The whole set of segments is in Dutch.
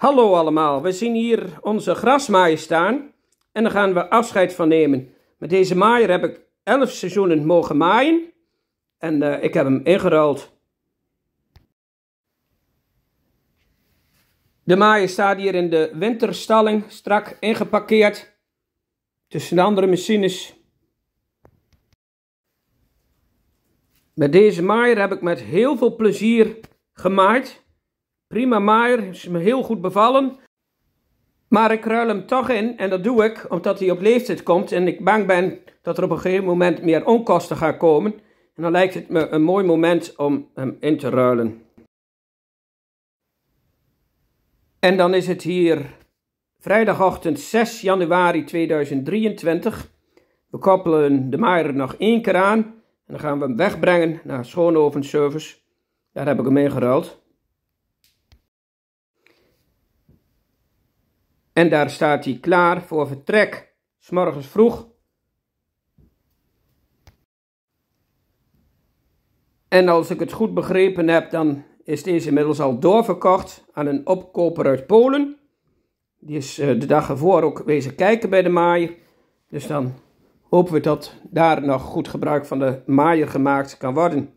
Hallo allemaal, we zien hier onze grasmaaier staan en daar gaan we afscheid van nemen. Met deze maaier heb ik 11 seizoenen mogen maaien en eh, ik heb hem ingeruild. De maaier staat hier in de winterstalling, strak ingeparkeerd tussen de andere machines. Met deze maaier heb ik met heel veel plezier gemaaid. Prima maaier, is me heel goed bevallen. Maar ik ruil hem toch in en dat doe ik omdat hij op leeftijd komt en ik bang ben dat er op een gegeven moment meer onkosten gaan komen. En dan lijkt het me een mooi moment om hem in te ruilen. En dan is het hier vrijdagochtend 6 januari 2023. We koppelen de maaier nog één keer aan en dan gaan we hem wegbrengen naar schoonovenservice. Daar heb ik hem geruild. En daar staat hij klaar voor vertrek, s'morgens vroeg. En als ik het goed begrepen heb, dan is deze inmiddels al doorverkocht aan een opkoper uit Polen. Die is eh, de dag ervoor ook wezen kijken bij de maaier. Dus dan hopen we dat daar nog goed gebruik van de maaier gemaakt kan worden.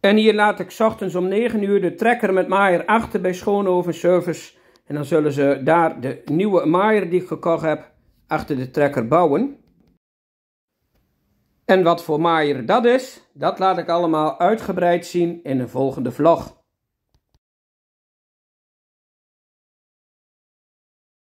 En hier laat ik ochtends om 9 uur de trekker met maaier achter bij Schoonhoven Service en dan zullen ze daar de nieuwe maaier die ik gekocht heb achter de trekker bouwen. En wat voor maaier dat is, dat laat ik allemaal uitgebreid zien in een volgende vlog.